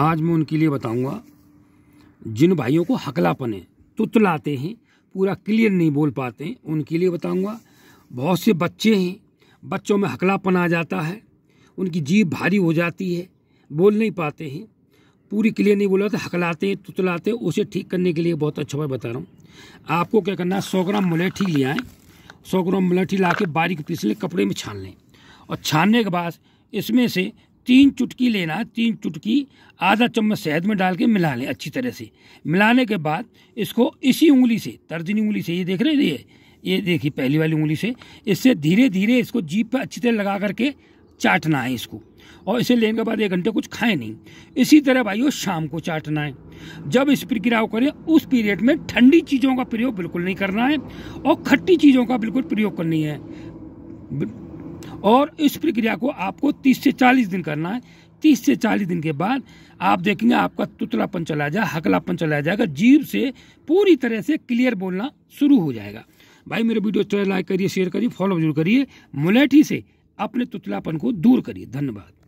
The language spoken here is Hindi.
आज मैं उनके लिए बताऊंगा जिन भाइयों को हकलापन है तुतलाते हैं पूरा क्लियर नहीं बोल पाते हैं उनके लिए बताऊंगा बहुत से बच्चे हैं बच्चों में हकलापन आ जाता है उनकी जीभ भारी हो जाती है बोल नहीं पाते हैं पूरी क्लियर नहीं बोला तो हकलाते हैं तुतलाते हैं उसे ठीक करने के लिए बहुत अच्छा मैं बता रहा हूँ आपको क्या करना है सौ ग्राम मुलेठी ले आएँ सौ ग्राम मुलेठी ला के बारीक पीस लें कपड़े में छान लें और छानने के बाद इसमें से तीन चुटकी लेना तीन चुटकी आधा चम्मच शहद में डाल के मिला लें अच्छी तरह से मिलाने के बाद इसको इसी उंगली से तर्जनी उंगली से ये देख रहे ये ये देखिए पहली वाली उंगली से इससे धीरे धीरे इसको जीप पर अच्छी तरह लगा करके चाटना है इसको और इसे लेने के बाद एक घंटे कुछ खाएं नहीं इसी तरह वो शाम को चाटना है जब इस प्रक्रिया करें उस पीरियड में ठंडी चीज़ों का प्रयोग बिल्कुल नहीं करना है और खट्टी चीज़ों का बिल्कुल प्रयोग करनी है और इस प्रक्रिया को आपको 30 से 40 दिन करना है 30 से 40 दिन के बाद आप देखेंगे आपका तुतलापन चला जाए हकलापन चला जाएगा जीव से पूरी तरह से क्लियर बोलना शुरू हो जाएगा भाई मेरे वीडियो अच्छा लाइक करिए शेयर करिए फॉलो जरूर करिए मुलेठी से अपने तुतलापन को दूर करिए धन्यवाद